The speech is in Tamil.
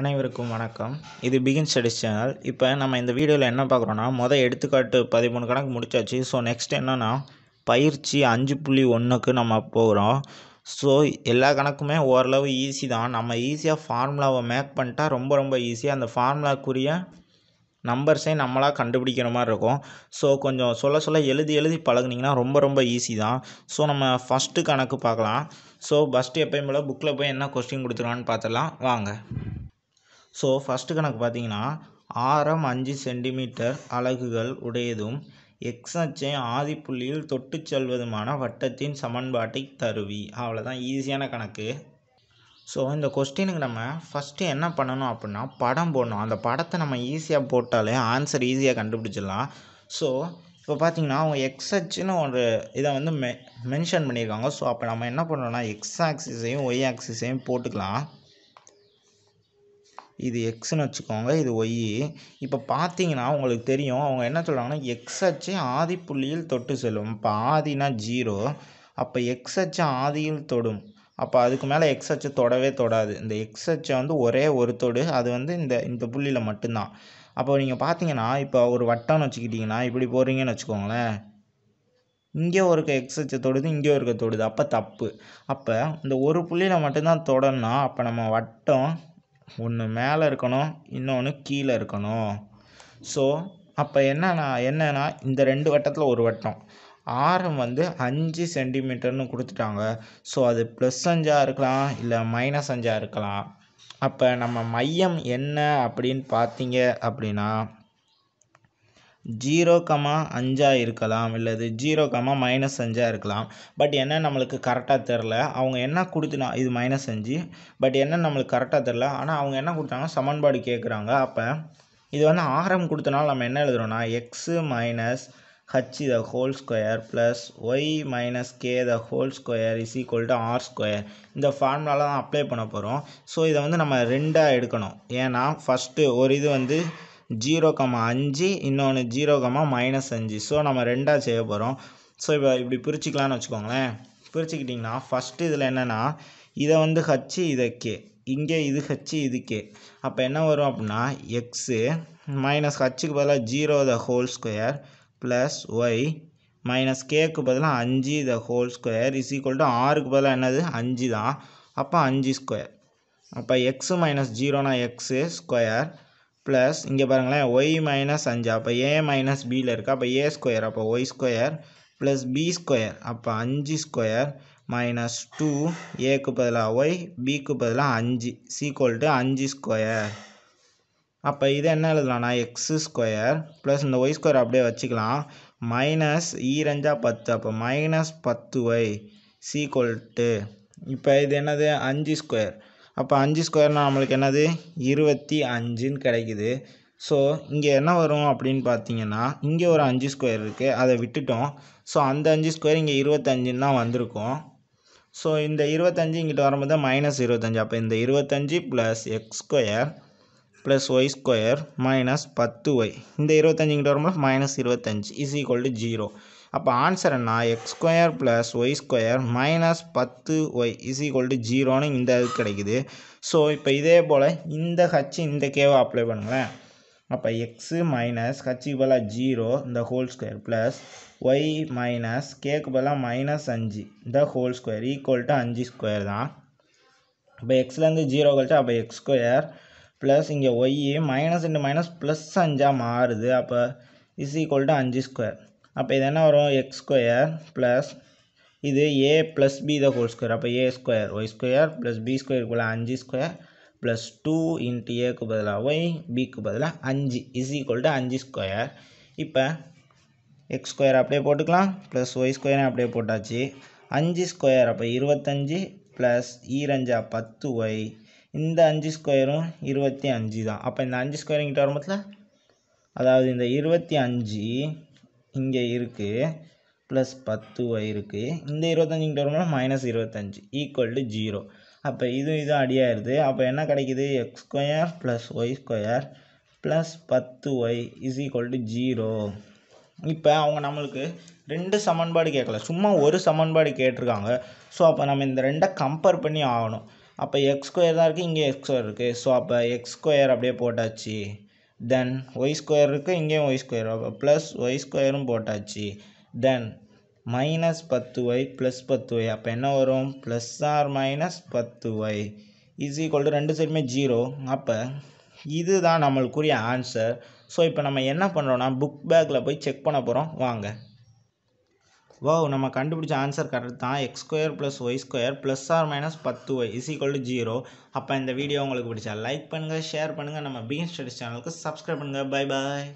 அனைவருக்கும் வணக்கம் இது பிகின் ஸ்டடிஸ் சேனல் இப்போ நம்ம இந்த வீடியோவில் என்ன பார்க்குறோன்னா மொதல் எடுத்துக்காட்டு பதிமூணு கணக்கு முடிச்சாச்சு ஸோ நெக்ஸ்ட் என்னென்னா பயிற்சி அஞ்சு புள்ளி ஒன்றுக்கு நம்ம போகிறோம் ஸோ எல்லா கணக்குமே ஓரளவு ஈஸி தான் நம்ம ஈஸியாக ஃபார்முலாவை மேக் பண்ணிட்டா ரொம்ப ரொம்ப ஈஸியாக அந்த ஃபார்முலாக்குரிய நம்பர்ஸே நம்மளாக கண்டுபிடிக்கிற மாதிரி இருக்கும் ஸோ கொஞ்சம் சொல்ல சொல்ல எழுதி எழுதி பழகுனிங்கன்னா ரொம்ப ரொம்ப ஈஸி தான் ஸோ நம்ம ஃபஸ்ட்டு கணக்கு பார்க்கலாம் ஸோ ஃபஸ்ட்டு எப்போயும் போல் புக்கில் போய் என்ன கொஸ்டின் கொடுத்துருவான்னு பார்த்துடலாம் வாங்க ஸோ ஃபஸ்ட்டு கணக்கு பார்த்தீங்கன்னா ஆரம் அஞ்சு சென்டிமீட்டர் அலகுகள் உடையதும் எக்ஸ் அச்சை ஆதிப்புள்ளியில் தொட்டு செல்வதுமான வட்டத்தின் சமன்பாட்டை தருவி அவ்வளோதான் ஈஸியான கணக்கு ஸோ இந்த கொஸ்டினுக்கு நம்ம ஃபஸ்ட்டு என்ன பண்ணணும் அப்படின்னா படம் போடணும் அந்த படத்தை நம்ம ஈஸியாக போட்டாலே ஆன்சர் ஈஸியாக கண்டுபிடிச்சிடலாம் ஸோ இப்போ பார்த்தீங்கன்னா அவங்க எக்ஸ் அச்சுன்னு ஒரு இதை வந்து மெ மென்ஷன் பண்ணியிருக்காங்க ஸோ அப்போ நம்ம என்ன பண்ணோம்னா எக்ஸ் ஆக்சிஸையும் ஒய் ஆக்சிஸையும் போட்டுக்கலாம் இது எக்ஸ்னு வச்சுக்கோங்க இது ஒய் இப்போ பார்த்தீங்கன்னா உங்களுக்கு தெரியும் அவங்க என்ன சொல்கிறாங்கன்னா எக்ஸ் அச்சு புள்ளியில் தொட்டு செல்லும் இப்போ ஆதினா ஜீரோ அப்போ எக்ஸ் அச்சு ஆதியில் தொடும் அப்போ அதுக்கு மேலே எக்ஸ் அச்சு தொடவே தொடாது இந்த எக்ஸ் அச்சை வந்து ஒரே ஒரு தொடு அது வந்து இந்த இந்த புள்ளியில் மட்டும்தான் அப்போ நீங்கள் பார்த்தீங்கன்னா இப்போ ஒரு வட்டம்னு வச்சுக்கிட்டிங்கன்னா இப்படி போகிறீங்கன்னு வச்சுக்கோங்களேன் இங்கே ஒருக்க எக்ஸ் அச்சை தொடுது இங்கே ஒருக்க தொடுது அப்போ தப்பு அப்போ இந்த ஒரு புள்ளியில் மட்டும்தான் தொடன்னா அப்போ நம்ம வட்டம் ஒன்று மேலே இருக்கணும் இன்னொன்று கீழே இருக்கணும் ஸோ அப்போ என்னன்னா என்னென்னா இந்த ரெண்டு வட்டத்தில் ஒரு வட்டம் ஆரம் வந்து அஞ்சு சென்டிமீட்டர்னு கொடுத்துட்டாங்க ஸோ அது ப்ளஸ் அஞ்சாக இருக்கலாம் இல்லை மைனஸ் அஞ்சாக இருக்கலாம் அப்போ நம்ம மையம் என்ன அப்படின்னு பார்த்தீங்க அப்படின்னா ஜீரோ கமா அஞ்சாக இருக்கலாம் இல்லது ஜீரோ கமா மைனஸ் அஞ்சாக இருக்கலாம் பட் என்ன நம்மளுக்கு கரெக்டாக தெரில அவங்க என்ன கொடுத்துனா இது மைனஸ் அஞ்சு பட் என்ன நம்மளுக்கு கரெக்டாக தெரில ஆனால் அவங்க என்ன கொடுத்தாங்க சமன்பாடு கேட்குறாங்க அப்போ இது வந்து ஆரம் கொடுத்தனால நம்ம என்ன எழுதுகிறோன்னா x minus h the whole square plus y minus k the whole square is equal to r square இந்த ஃபார்முலாவில் தான் அப்ளை பண்ண போகிறோம் ஸோ இதை வந்து நம்ம ரெண்டாக எடுக்கணும் ஏன்னா ஃபஸ்ட்டு ஒரு இது வந்து ஜீரோ கமா அஞ்சு இன்னொன்று ஜீரோ கமா மைனஸ் அஞ்சு ஸோ நம்ம ரெண்டாக செய்ய போகிறோம் ஸோ இப்போ இப்படி பிரிச்சுக்கலான்னு வச்சுக்கோங்களேன் பிரிச்சுக்கிட்டிங்கன்னா ஃபஸ்ட்டு இதில் என்னென்னா இதை வந்து ஹச்சு இதை கே இங்கே இது ஹச்சு இது கே அப்போ என்ன வரும் அப்படின்னா எக்ஸு மைனஸ் ஹச்சுக்கு பதிலாக zero the whole square plus y minus கேக்கு பதிலாக அஞ்சு the whole square is equal to ஆறுக்கு பதிலாக என்னது அஞ்சு தான் அப்போ அஞ்சு ஸ்கொயர் அப்போ எக்ஸு மைனஸ் ஜீரோனா எக்ஸு ஸ்கொயர் ப்ளஸ் இங்கே பாருங்களேன் ஒய் மைனஸ் அஞ்சு அப்போ ஏ மைனஸ் பியில் இருக்குது அப்போ ஏ ஸ்கொயர் அப்போ y square plus b square அப்போ அஞ்சு ஸ்கொயர் மைனஸ் டூ ஏக்கு பதிலாக ஒய் பிக்கு பதிலாக அஞ்சு சீக்குவல் டு அஞ்சு ஸ்கொயர் அப்போ இதை என்ன எழுதலாம்னா எக்ஸு ஸ்கொயர் ப்ளஸ் இந்த ஒய் ஸ்கொயர் அப்படியே வச்சுக்கலாம் மைனஸ் e ஈரஞ்சா பத்து அப்போ மைனஸ் பத்து ஒய் சீக்குவல் டு இப்போ இது என்னது அஞ்சு ஸ்கொயர் அப்போ அஞ்சு ஸ்கொயர்னால் நம்மளுக்கு என்னது இருபத்தி அஞ்சுன்னு கிடைக்குது ஸோ இங்கே என்ன வரும் அப்படின்னு பார்த்தீங்கன்னா இங்கே ஒரு அஞ்சு ஸ்கொயர் இருக்குது அதை விட்டுட்டோம் ஸோ அந்த அஞ்சு ஸ்கொயர் இங்கே இருபத்தஞ்சுன்னு தான் வந்திருக்கும் ஸோ இந்த இருபத்தஞ்சு இங்கிட்ட வரும்போது மைனஸ் இருபத்தஞ்சு அப்போ இந்த இருபத்தஞ்சி plus x square plus y square minus பத்து ஒய் இந்த இருபத்தஞ்சிங்கிட்ட வரும்போது மைனஸ் இருபத்தஞ்சி இஸ் ஈக்குவல் டு ஜீரோ அப்போ ஆன்சர் என்ன x square plus y square minus பத்து ஒய் இஸ் ஈக்குவல் டு ஜீரோன்னு இந்த இது கிடைக்குது ஸோ இப்போ இதே போல் இந்த ஹச் இந்த கேவை அப்ளை பண்ணுங்களேன் அப்போ எக்ஸு மைனஸ் ஹச்சுக்கு பதிலாக ஜீரோ இந்த whole square plus y minus கேக்கு பதிலாக மைனஸ் அஞ்சு இந்த ஹோல் ஸ்கொயர் ஈக்குவல் டு அஞ்சு ஸ்கொயர் தான் இப்போ எக்ஸ்லேருந்து ஜீரோ கழிச்சா அப்போ எக்ஸ் ஸ்கொயர் ப்ளஸ் இங்கே y minus into minus plus அஞ்சாக மாறுது அப்போ இஸ் ஈக்குவல் டு அஞ்சு ஸ்கொயர் அப்போ இது என்ன வரும் எக்ஸ் ஸ்கொயர் ப்ளஸ் இது a plus b the whole square அப்போ a square y square plus b square போல் அஞ்சு ஸ்கொயர் ப்ளஸ் டூ இன்ட்டு ஏக்கு பதிலாக ஒய் பிக்கு பதிலாக அஞ்சு இஸ் ஈக்குவல் டு அஞ்சு ஸ்கொயர் இப்போ எக்ஸ் ஸ்கொயர் அப்படியே போட்டுக்கலாம் ப்ளஸ் ஒய் ஸ்கொயரை அப்படியே போட்டாச்சு அஞ்சு ஸ்கொயர் அப்போ இருபத்தஞ்சி ப்ளஸ் ஈரஞ்சா பத்து ஒய் இந்த அஞ்சு ஸ்கொயரும் இருபத்தி அஞ்சு தான் அப்போ இந்த அஞ்சு ஸ்கொயருங்கிட்ட வரும்போதுல அதாவது இந்த இருபத்தி அஞ்சு இங்கே இருக்குது ப்ளஸ் பத்து ஒய் இருக்குது இந்த இருபத்தஞ்சு கிட்ட வரும்போது மைனஸ் இருபத்தஞ்சு ஈக்குவல் டு ஜீரோ அப்போ இது இது அடியாயிருது அப்போ என்ன கிடைக்குது x square plus y square plus பத்து y is equal to zero இப்போ அவங்க நம்மளுக்கு ரெண்டு சமன்பாடு கேட்கல சும்மா ஒரு சமன்பாடு கேட்டிருக்காங்க ஸோ அப்போ நம்ம இந்த ரெண்டை கம்பேர் பண்ணி ஆகணும் அப்போ எக்ஸ் ஸ்கொயர் தான் இருக்குது இங்கே எக்ஸ் ஸ்கொயர் இருக்குது ஸோ அப்போ எக்ஸ் ஸ்கொயர் அப்படியே போட்டாச்சு தென் ஒய் இருக்குது இங்கேயும் ஒய் ஸ்கொயர் அப்போ ப்ளஸ் ஒய் ஸ்கொயரும் போட்டாச்சு தென் மைனஸ் பத்து ஒய் ப்ளஸ் பத்து ஒய் அப்போ என்ன வரும் ப்ளஸ் ஆர் மைனஸ் பத்து ஒய் இஸ் ஈக்குவல் ரெண்டு சைடுமே ஜீரோ அப்போ இதுதான் நம்மளுக்குரிய ஆன்சர் ஸோ இப்போ நம்ம என்ன பண்ணுறோன்னா புக் பேக்கில் போய் செக் பண்ண போகிறோம் வாங்க ஓ நம்ம கண்டுபிடிச்ச ஆன்சர் கரெக்ட் தான் x square plus y square plus r minus பத்து y is equal to zero அப்போ இந்த வீடியோ உங்களுக்கு பிடிச்சா லைக் பண்ணுங்கள் ஷேர் பண்ணுங்கள் நம்ம பீன் ஸ்டடிஸ் சேனலுக்கு சப்ஸ்கிரைப் பண்ணுங்கள் பை பாய்